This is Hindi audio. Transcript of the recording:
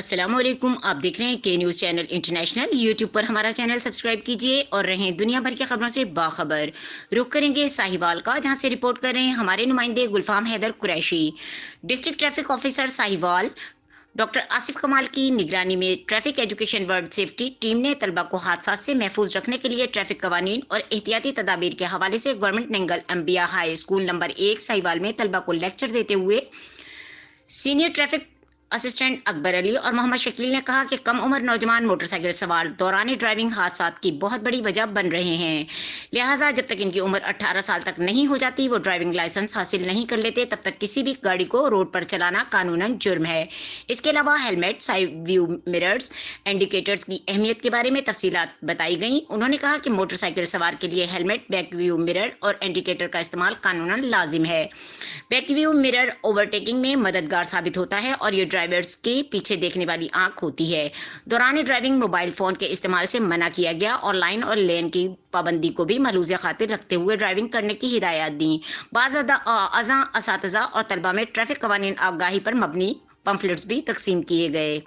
अस्सलाम वालेकुम आप देख रहे हैं के न्यूज़ चैनल इंटरनेशनल यूट्यूब पर हमारा चैनल सब्सक्राइब कीजिए और रहें दुनिया भर की खबरों से बाखबर रुक करेंगे साहिवाल का जहां से रिपोर्ट कर रहे हैं हमारे नुमाइंदे Gulfam Haider Qureshi district traffic officer Sahiwal doctor Asif Kamal की निगरानी में traffic education world safety team ने तलबा को हादसा से महफूज रखने के लिए ट्रैफिक कवानी और एहतियाती तदाबीर के हवाले से गवर्नमेंट नंगल अम्बिया हाई स्कूल नंबर एक साहिवाल में तलबा को लेक्चर देते हुए senior traffic assistant Akbar Ali और मोहम्मद शकील ने कहा कि कम उम्र नौजवान मोटरसाइकिल सवार दौरानी ड्राइविंग हादसा की बहुत बड़ी वजह बन रहे हैं लिहाजा जब तक इनकी उम्र 18 साल तक नहीं हो जाती वो ड्राइविंग लाइसेंस हासिल नहीं कर लेते तब तक किसी भी गाड़ी को रोड पर चलाना कानून जुर्म है इसके अलावा helmet side view mirrors indicators की अहमियत के बारे में तफसीत बताई गई उन्होंने कहा कि मोटरसाइकिल सवार के लिए हेलमेट बैक व्यू मिरर और इंडिकेटर का इस्तेमाल कानून लाजिम है बैक व्यू मिरर ओवरटेकिंग में मददगार साबित होता है और ये ड्राइवर्स के पीछे देखने वाली आंख होती है दौरान ड्राइविंग मोबाइल फोन के इस्तेमाल से मना किया गया और लाइन और लेन की पाबंदी को भी मलूज खातिर रखते हुए ड्राइविंग करने की हिदायत दी बाज़ा इस और तलबा में ट्रैफिक कवानीन आगाही पर मबनी पंफलेट्स भी तकसीम किए गए